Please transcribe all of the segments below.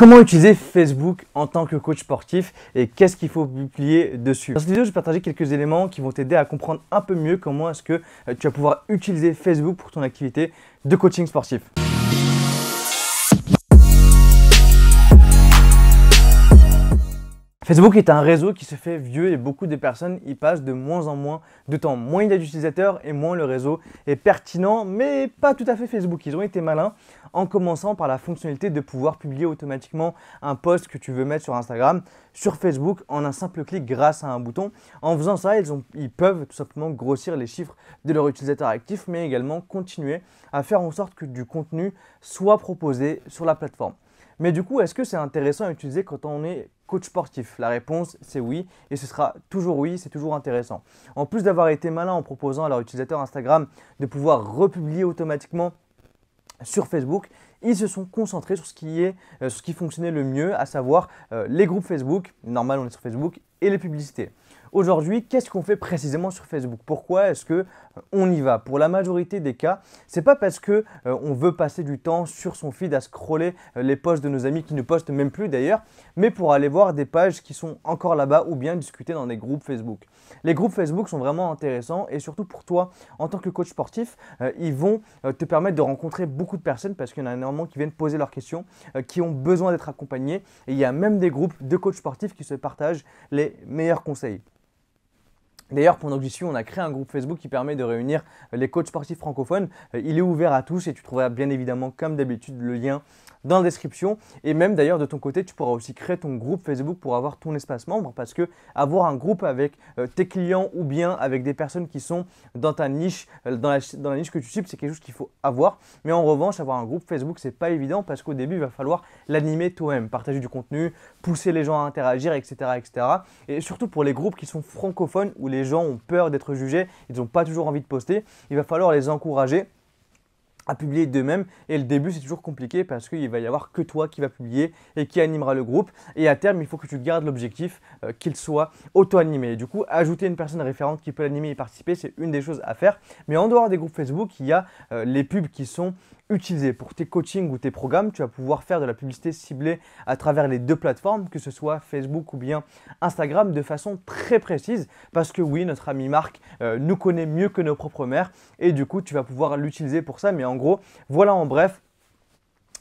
Comment utiliser Facebook en tant que coach sportif et qu'est-ce qu'il faut publier dessus Dans cette vidéo, je vais partager quelques éléments qui vont t'aider à comprendre un peu mieux comment est-ce que euh, tu vas pouvoir utiliser Facebook pour ton activité de coaching sportif. Facebook est un réseau qui se fait vieux et beaucoup de personnes y passent de moins en moins de temps. Moins il y a d'utilisateurs et moins le réseau est pertinent, mais pas tout à fait Facebook. Ils ont été malins en commençant par la fonctionnalité de pouvoir publier automatiquement un post que tu veux mettre sur Instagram, sur Facebook, en un simple clic grâce à un bouton. En faisant ça, ils, peuvent tout simplement grossir les chiffres de leurs utilisateurs actifs, mais également continuer à faire en sorte que du contenu soit proposé sur la plateforme. Mais du coup, est-ce que c'est intéressant à utiliser quand on est coach sportif La réponse, c'est oui, et ce sera toujours oui, c'est toujours intéressant. En plus d'avoir été malin en proposant à leurs utilisateurs Instagram de pouvoir republier automatiquement sur Facebook, ils se sont concentrés sur ce qui, est, euh, ce qui fonctionnait le mieux, à savoir euh, les groupes Facebook, normal on est sur Facebook, et les publicités. Aujourd'hui, qu'est-ce qu'on fait précisément sur Facebook Pourquoi est-ce que euh, on y va Pour la majorité des cas, ce n'est pas parce que euh, on veut passer du temps sur son feed à scroller euh, les posts de nos amis qui ne postent même plus d'ailleurs, mais pour aller voir des pages qui sont encore là-bas ou bien discuter dans des groupes Facebook. Les groupes Facebook sont vraiment intéressants et surtout pour toi en tant que coach sportif, ils vont te permettre de rencontrer beaucoup de personnes parce qu'il y en a énormément qui viennent poser leurs questions, qui ont besoin d'être accompagnés et il y a même des groupes de coachs sportifs qui se partagent les meilleurs conseils. D'ailleurs, pendant que j'y suis, on a créé un groupe Facebook qui permet de réunir les coachs sportifs francophones. Euh, il est ouvert à tous et tu trouveras bien évidemment, comme d'habitude, le lien dans la description. Et même d'ailleurs, de ton côté, tu pourras aussi créer ton groupe Facebook pour avoir ton espace membre parce que avoir un groupe avec euh, tes clients ou bien avec des personnes qui sont dans ta niche, euh, dans la, niche que tu cibles, c'est quelque chose qu'il faut avoir. Mais en revanche, avoir un groupe Facebook, c'est pas évident parce qu'au début, il va falloir l'animer toi-même, partager du contenu, pousser les gens à interagir, etc., etc. Et surtout pour les groupes qui sont francophones ou les les gens ont peur d'être jugés, ils n'ont pas toujours envie de poster. Il va falloir les encourager à publier d'eux-mêmes. Et le début, c'est toujours compliqué parce qu'il va y avoir que toi qui va publier et qui animera le groupe. Et à terme, il faut que tu gardes l'objectif euh, qu'il soit auto-animé. Du coup, ajouter une personne référente qui peut l'animer et participer, c'est une des choses à faire. Mais en dehors des groupes Facebook, il y a euh, les pubs qui sont utilisées pour tes coachings ou tes programmes. Tu vas pouvoir faire de la publicité ciblée à travers les deux plateformes, que ce soit Facebook ou bien Instagram, de façon très précise. Parce que oui, notre ami Marc euh, nous connaît mieux que nos propres mères. Et du coup, tu vas pouvoir l'utiliser pour ça. Mais en gros, voilà en bref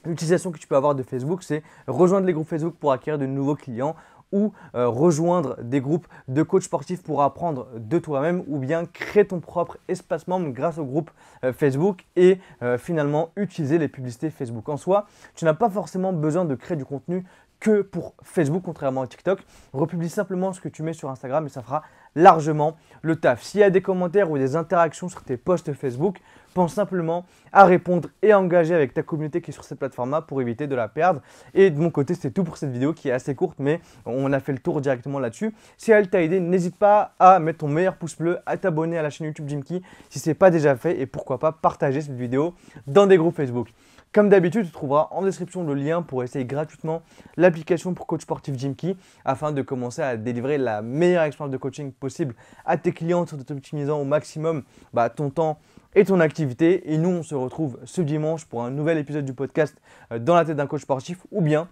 L'utilisation que tu peux avoir de Facebook, c'est rejoindre les groupes Facebook pour acquérir de nouveaux clients ou euh, rejoindre des groupes de coachs sportifs pour apprendre de toi-même ou bien créer ton propre espace membre grâce au groupe euh, Facebook et euh, finalement utiliser les publicités Facebook. En soi, tu n'as pas forcément besoin de créer du contenu que pour Facebook, contrairement à TikTok. Republie simplement ce que tu mets sur Instagram et ça fera largement le taf. S'il y a des commentaires ou des interactions sur tes posts Facebook, pense simplement à répondre et engager avec ta communauté qui est sur cette plateforme-là pour éviter de la perdre. Et de mon côté, c'est tout pour cette vidéo qui est assez courte, mais on a fait le tour directement là-dessus. Si elle t'a aidé, n'hésite pas à mettre ton meilleur pouce bleu, à t'abonner à la chaîne YouTube Jimki si ce n'est pas déjà fait, et pourquoi pas partager cette vidéo dans des groupes Facebook. Comme d'habitude, tu trouveras en description le lien pour essayer gratuitement l'application pour coach sportif Jimki afin de commencer à délivrer la meilleure expérience de coaching possible à tes clients en optimisant au maximum bah, ton temps et ton activité. Et nous, on se retrouve ce dimanche pour un nouvel épisode du podcast euh, Dans la tête d'un coach sportif ou bien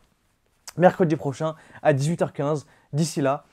mercredi prochain à 18h15. D'ici là,